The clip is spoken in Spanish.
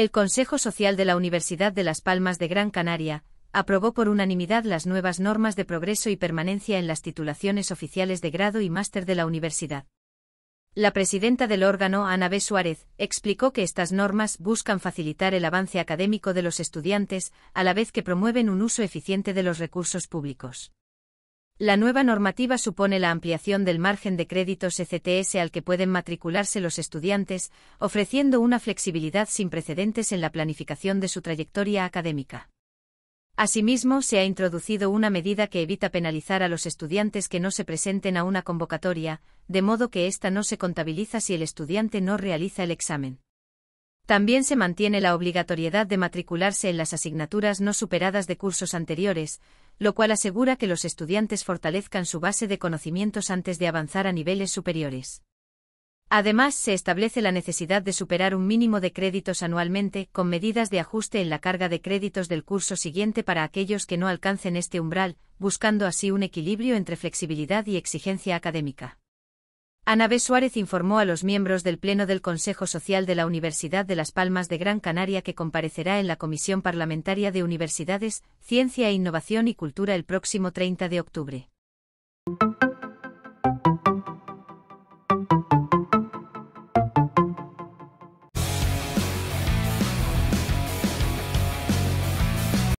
El Consejo Social de la Universidad de Las Palmas de Gran Canaria aprobó por unanimidad las nuevas normas de progreso y permanencia en las titulaciones oficiales de grado y máster de la universidad. La presidenta del órgano, Ana B. Suárez, explicó que estas normas buscan facilitar el avance académico de los estudiantes, a la vez que promueven un uso eficiente de los recursos públicos. La nueva normativa supone la ampliación del margen de créditos ECTS al que pueden matricularse los estudiantes, ofreciendo una flexibilidad sin precedentes en la planificación de su trayectoria académica. Asimismo, se ha introducido una medida que evita penalizar a los estudiantes que no se presenten a una convocatoria, de modo que ésta no se contabiliza si el estudiante no realiza el examen. También se mantiene la obligatoriedad de matricularse en las asignaturas no superadas de cursos anteriores, lo cual asegura que los estudiantes fortalezcan su base de conocimientos antes de avanzar a niveles superiores. Además, se establece la necesidad de superar un mínimo de créditos anualmente, con medidas de ajuste en la carga de créditos del curso siguiente para aquellos que no alcancen este umbral, buscando así un equilibrio entre flexibilidad y exigencia académica. B. Suárez informó a los miembros del Pleno del Consejo Social de la Universidad de Las Palmas de Gran Canaria que comparecerá en la Comisión Parlamentaria de Universidades, Ciencia e Innovación y Cultura el próximo 30 de octubre.